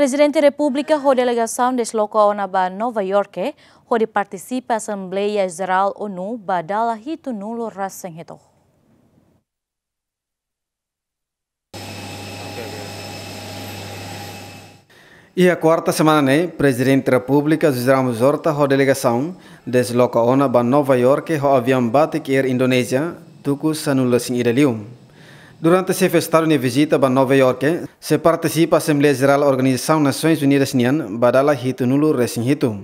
Presidente da República, a delegação deslocou-se para Nova York, onde participa a Assembleia Geral ONU para dar hito nulo Rasenheto. E a quarta semana, né, presidente da República, José Ramos a delegação deslocou-se para Nova York, o avião Batik Air Indonésia, tuku sanula sing idalium. Durante seu estado de visita para Nova York, se participa a Assembleia Geral da Organização Nações Unidas Nian, badala hito nulo recém hito.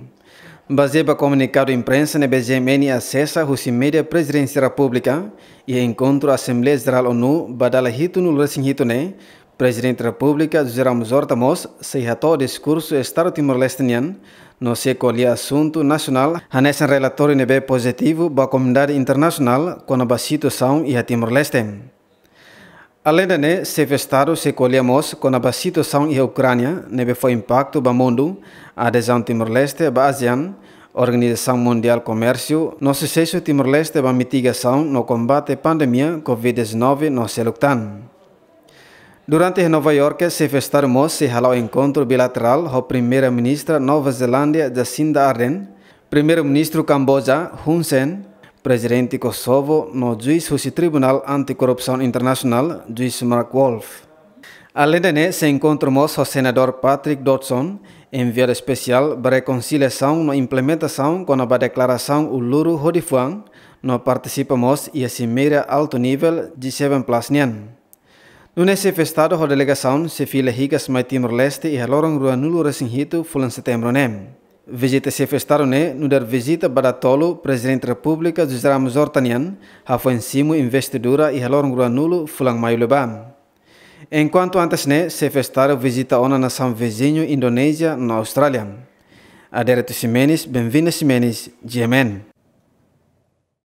Baseado comunicado imprensa na BGMN acessa Rússia Média Presidência da República e encontro a Assembleia Geral ONU badala hito nulo recém hito Presidente da República José Ramos Zortamos se o discurso Estado Timor-Leste Nian, no se colhe assunto nacional, a nessa relatório nebe positivo para a comunidade internacional quando a situação e a Timor-Leste. Além de se estado se colhemos com a situação e Ucrânia, neve foi impacto do mundo, a adesão Timor-Leste, à ASEAN, Organização Mundial Comércio, no sucesso Timor-Leste da mitigação no combate à pandemia Covid-19 no Selectan. Durante Nova York, se festarmos se halou encontro bilateral com a primeira-ministra Nova Zelândia, Jacinda Ardern, primeiro-ministro Camboja, Hun Sen, Presidente Kosovo no juiz do Tribunal Anticorrupção Internacional, juiz Mark Wolf. Além de se encontramos o senador Patrick Dodson, enviado especial para reconciliação na implementação com a declaração Uluru Hodifuan, no participamos e a cimeira alto nível de Seven No Nesse festado, a delegação se fila Higas Mai Timor-Leste e a Lorong Ruanulu Resinhito, em setembro nem se chef starone né? no dar vizita badatolo presidente república José Ramos Hortanian hafuen simu investidura e halor nulu fulang maio Enquanto antes né, chef estado visita ona nação vizinho Indonésia na Austrália. Adereto Simenes, bem-vindo simenis, GMN.